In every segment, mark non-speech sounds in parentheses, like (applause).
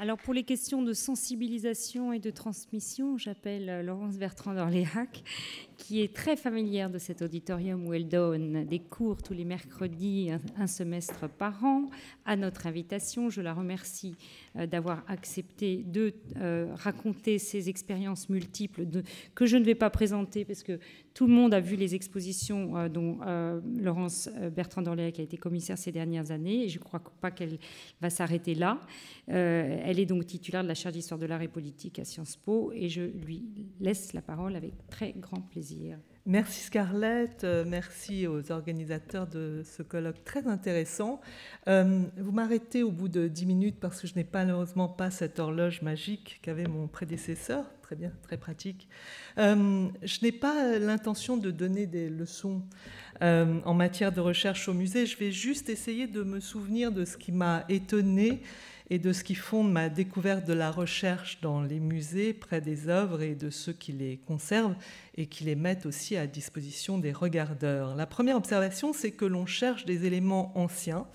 Alors pour les questions de sensibilisation et de transmission, j'appelle euh, Laurence Bertrand d'Orléac, qui est très familière de cet auditorium où elle donne des cours tous les mercredis, un semestre par an, à notre invitation. Je la remercie euh, d'avoir accepté de euh, raconter ses expériences multiples que je ne vais pas présenter parce que tout le monde a vu les expositions euh, dont euh, Laurence euh, Bertrand d'Orléac a été commissaire ces dernières années, et je ne crois pas qu'elle va s'arrêter là. elle est donc titulaire de la chaire d'histoire de l'art et politique à Sciences Po, et je lui laisse la parole avec très grand plaisir. Merci Scarlett, euh, merci aux organisateurs de ce colloque très intéressant. Euh, vous m'arrêtez au bout de 10 minutes parce que je n'ai malheureusement pas cette horloge magique qu'avait mon prédécesseur. Très bien, très pratique. Euh, je n'ai pas l'intention de donner des leçons en matière de recherche au musée. Je vais juste essayer de me souvenir de ce qui m'a étonné et de ce qui fonde ma découverte de la recherche dans les musées près des œuvres et de ceux qui les conservent et qui les mettent aussi à disposition des regardeurs. La première observation, c'est que l'on cherche des éléments anciens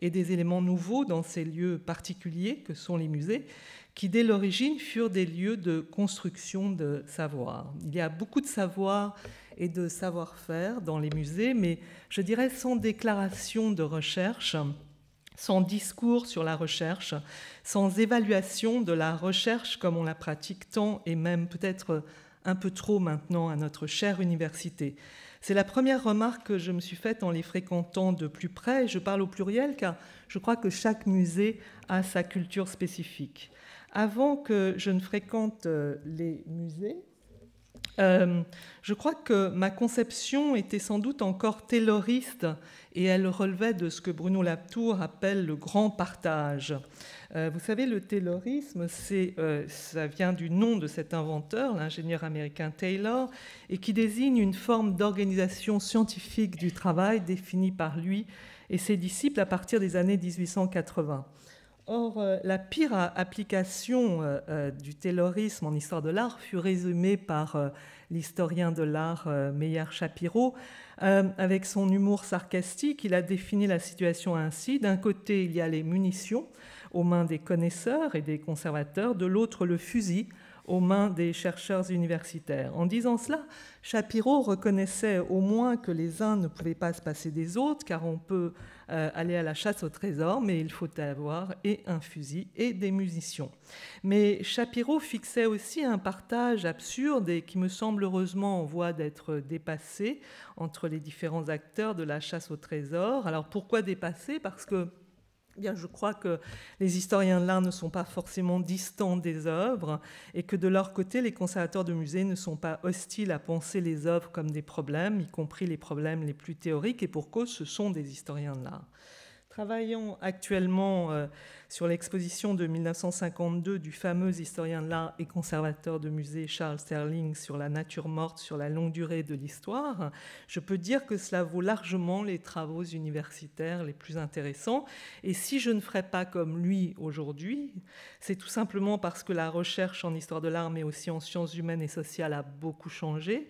et des éléments nouveaux dans ces lieux particuliers que sont les musées, qui dès l'origine furent des lieux de construction de savoir. Il y a beaucoup de savoir et de savoir-faire dans les musées, mais je dirais sans déclaration de recherche sans discours sur la recherche, sans évaluation de la recherche comme on la pratique tant et même peut-être un peu trop maintenant à notre chère université. C'est la première remarque que je me suis faite en les fréquentant de plus près. Je parle au pluriel car je crois que chaque musée a sa culture spécifique. Avant que je ne fréquente euh, les musées, euh, je crois que ma conception était sans doute encore tayloriste et elle relevait de ce que Bruno Latour appelle le grand partage. Euh, vous savez, le taylorisme, euh, ça vient du nom de cet inventeur, l'ingénieur américain Taylor, et qui désigne une forme d'organisation scientifique du travail définie par lui et ses disciples à partir des années 1880. Or, euh, la pire application euh, euh, du taylorisme en histoire de l'art fut résumée par l'historien de l'art Meyer Shapiro. avec son humour sarcastique, il a défini la situation ainsi. D'un côté, il y a les munitions aux mains des connaisseurs et des conservateurs, de l'autre, le fusil aux mains des chercheurs universitaires. En disant cela, Shapiro reconnaissait au moins que les uns ne pouvaient pas se passer des autres, car on peut euh, aller à la chasse au trésor, mais il faut avoir et un fusil et des musiciens. Mais Shapiro fixait aussi un partage absurde et qui me semble heureusement en voie d'être dépassé entre les différents acteurs de la chasse au trésor. Alors pourquoi dépassé Parce que eh bien, je crois que les historiens de l'art ne sont pas forcément distants des œuvres et que de leur côté, les conservateurs de musées ne sont pas hostiles à penser les œuvres comme des problèmes, y compris les problèmes les plus théoriques, et pour cause, ce sont des historiens de l'art. Travaillant actuellement euh, sur l'exposition de 1952 du fameux historien de l'art et conservateur de musée Charles Sterling sur la nature morte, sur la longue durée de l'histoire, je peux dire que cela vaut largement les travaux universitaires les plus intéressants. Et si je ne ferais pas comme lui aujourd'hui, c'est tout simplement parce que la recherche en histoire de l'art, mais aussi en sciences humaines et sociales, a beaucoup changé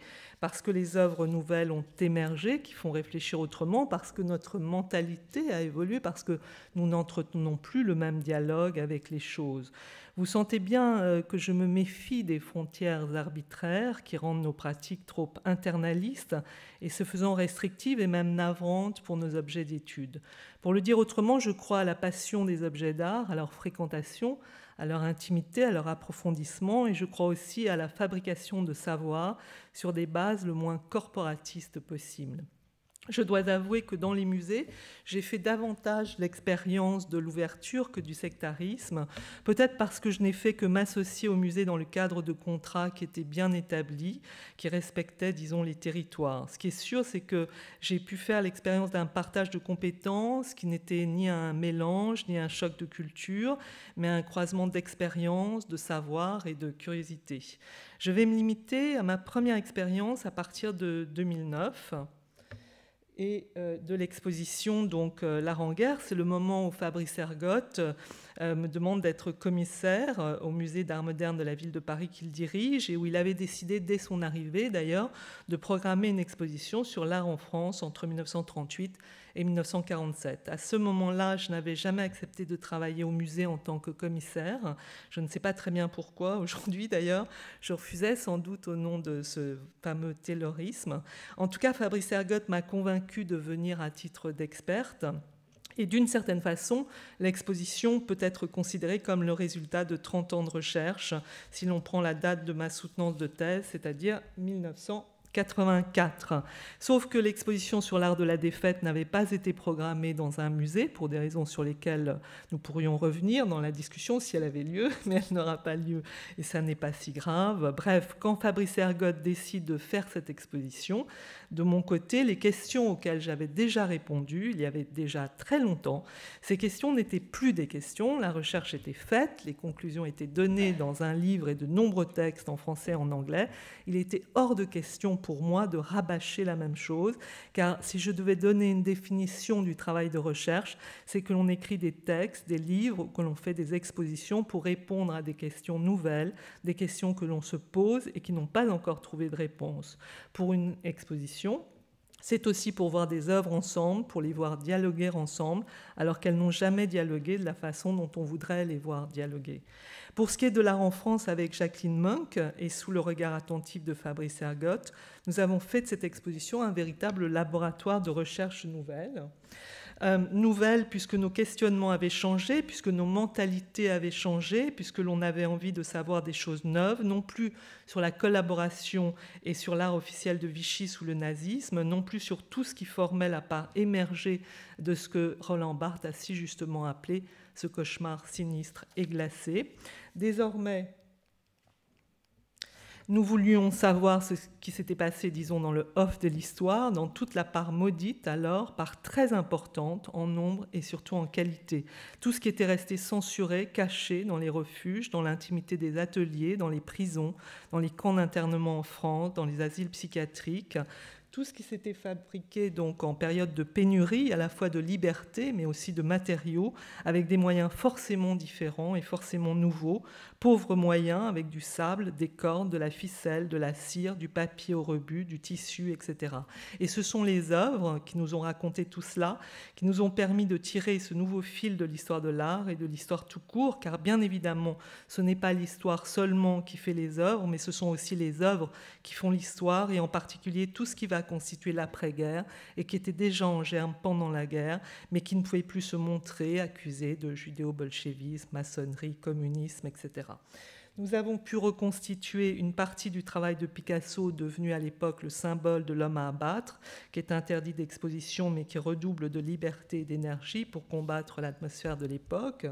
parce que les œuvres nouvelles ont émergé, qui font réfléchir autrement, parce que notre mentalité a évolué, parce que nous n'entretenons plus le même dialogue avec les choses. Vous sentez bien euh, que je me méfie des frontières arbitraires qui rendent nos pratiques trop internalistes et se faisant restrictives et même navrantes pour nos objets d'étude. Pour le dire autrement, je crois à la passion des objets d'art, à leur fréquentation, à leur intimité, à leur approfondissement, et je crois aussi à la fabrication de savoir sur des bases le moins corporatistes possible. Je dois avouer que dans les musées, j'ai fait davantage l'expérience de l'ouverture que du sectarisme, peut-être parce que je n'ai fait que m'associer au musée dans le cadre de contrats qui étaient bien établis, qui respectaient, disons, les territoires. Ce qui est sûr, c'est que j'ai pu faire l'expérience d'un partage de compétences qui n'était ni un mélange, ni un choc de culture, mais un croisement d'expériences, de savoir et de curiosité. Je vais me limiter à ma première expérience à partir de 2009 et euh, de l'exposition donc euh, guerre C'est le moment où Fabrice Ergotte euh, me demande d'être commissaire au musée d'art moderne de la ville de Paris qu'il dirige et où il avait décidé dès son arrivée d'ailleurs de programmer une exposition sur l'art en France entre 1938 et 1947. À ce moment-là, je n'avais jamais accepté de travailler au musée en tant que commissaire. Je ne sais pas très bien pourquoi. (laughs) Aujourd'hui, d'ailleurs, je refusais sans doute au nom de ce fameux taylorisme. En tout cas, Fabrice Ergot m'a convaincu de venir à titre d'experte. Et d'une certaine façon, l'exposition peut être considérée comme le résultat de 30 ans de recherche, si l'on prend la date de ma soutenance de thèse, c'est-à-dire 1900. 84. Sauf que l'exposition sur l'art de la défaite n'avait pas été programmée dans un musée pour des raisons sur lesquelles nous pourrions revenir dans la discussion si elle avait lieu, (laughs) mais elle n'aura pas lieu et ça n'est pas si grave. Bref, quand Fabrice Ergot décide de faire cette exposition, de mon côté, les questions auxquelles j'avais déjà répondu, il y avait déjà très longtemps, ces questions n'étaient plus des questions, la recherche était faite, les conclusions étaient données dans un livre et de nombreux textes en français et en anglais. Il était hors de question pour moi de rabâcher la même chose, car si je devais donner une définition du travail de recherche, c'est que l'on écrit des textes, des livres, que l'on fait des expositions pour répondre à des questions nouvelles, des questions que l'on se pose et qui n'ont pas encore trouvé de réponse. Pour une exposition, c'est aussi pour voir des œuvres ensemble, pour les voir dialoguer ensemble, alors qu'elles n'ont jamais dialogué de la façon dont on voudrait les voir dialoguer. Pour ce qui est de l'art en France avec Jacqueline Monk et sous le regard attentif de Fabrice Ergot, nous avons fait de cette exposition un véritable laboratoire de recherche nouvelle. Euh, nouvelle puisque nos questionnements avaient changé, puisque nos mentalités avaient changé, puisque l'on avait envie de savoir des choses neuves, non plus sur la collaboration et sur l'art officiel de Vichy sous le nazisme, non plus sur tout ce qui formait la part émergée de ce que Roland Barthes a si justement appelé ce cauchemar sinistre et glacé. Désormais, nous voulions savoir ce qui s'était passé, disons, dans le off de l'histoire, dans toute la part maudite, alors, part très importante en nombre et surtout en qualité. Tout ce qui était resté censuré, caché dans les refuges, dans l'intimité des ateliers, dans les prisons, dans les camps d'internement en France, dans les asiles psychiatriques, tout ce qui s'était fabriqué donc en période de pénurie, à la fois de liberté, mais aussi de matériaux, avec des moyens forcément différents et forcément nouveaux, pauvres moyens avec du sable, des cordes, de la ficelle, de la cire, du papier au rebut, du tissu, etc. Et ce sont les œuvres qui nous ont raconté tout cela, qui nous ont permis de tirer ce nouveau fil de l'histoire de l'art et de l'histoire tout court, car bien évidemment, ce n'est pas l'histoire seulement qui fait les œuvres, mais ce sont aussi les œuvres qui font l'histoire, et en particulier tout ce qui va constitué l'après-guerre et qui était déjà en germe pendant la guerre, mais qui ne pouvait plus se montrer accusé de judéo-bolchevisme, maçonnerie, communisme, etc. Nous avons pu reconstituer une partie du travail de Picasso, devenu à l'époque le symbole de l'homme à abattre, qui est interdit d'exposition mais qui redouble de liberté et d'énergie pour combattre l'atmosphère de l'époque.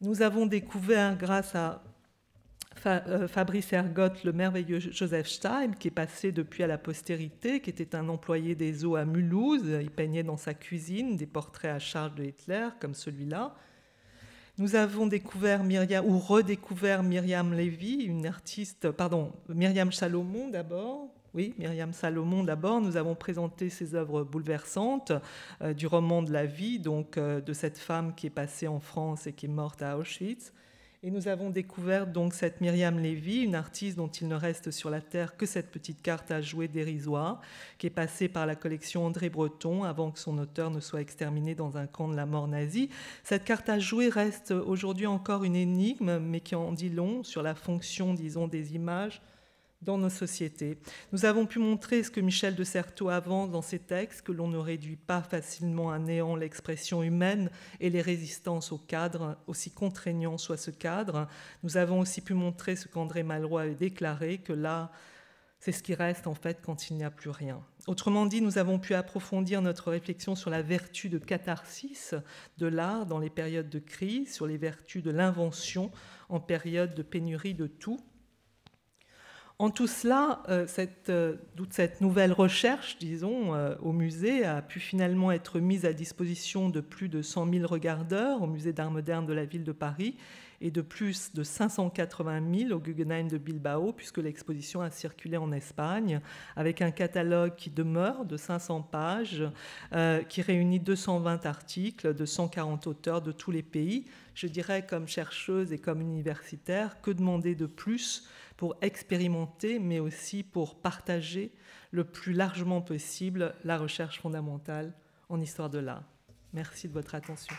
Nous avons découvert, grâce à euh, Fabrice Ergotte, le merveilleux Joseph Stein, qui est passé depuis à la postérité, qui était un employé des eaux à Mulhouse. Il peignait dans sa cuisine des portraits à charge de Hitler, comme celui-là. Nous avons découvert Myriam, ou redécouvert Myriam Lévy, une artiste, pardon, Myriam Salomon d'abord, oui, Myriam Salomon d'abord, nous avons présenté ses œuvres bouleversantes euh, du roman de la vie, donc euh, de cette femme qui est passée en France et qui est morte à Auschwitz. Et nous avons découvert donc cette Myriam Lévy, une artiste dont il ne reste sur la terre que cette petite carte à jouer dérisoire, qui est passée par la collection André Breton avant que son auteur ne soit exterminé dans un camp de la mort nazie. Cette carte à jouer reste aujourd'hui encore une énigme, mais qui en dit long sur la fonction, disons, des images dans nos sociétés. Nous avons pu montrer ce que Michel de Certeau avance dans ses textes, que l'on ne réduit pas facilement à néant l'expression humaine et les résistances au cadre, aussi contraignant soit ce cadre. Nous avons aussi pu montrer ce qu'André Malroy avait déclaré, que là, c'est ce qui reste en fait quand il n'y a plus rien. Autrement dit, nous avons pu approfondir notre réflexion sur la vertu de catharsis de l'art dans les périodes de crise, sur les vertus de l'invention en période de pénurie de tout en tout cela, euh, euh, toute cette nouvelle recherche, disons, euh, au musée a pu finalement être mise à disposition de plus de 100 000 regardeurs au musée d'art moderne de la ville de Paris et de plus de 580 000 au Guggenheim de Bilbao, puisque l'exposition a circulé en Espagne, avec un catalogue qui demeure de 500 pages, euh, qui réunit 220 articles de 140 auteurs de tous les pays. Je dirais, comme chercheuse et comme universitaire, que demander de plus pour expérimenter, mais aussi pour partager le plus largement possible la recherche fondamentale en histoire de l'art. Merci de votre attention.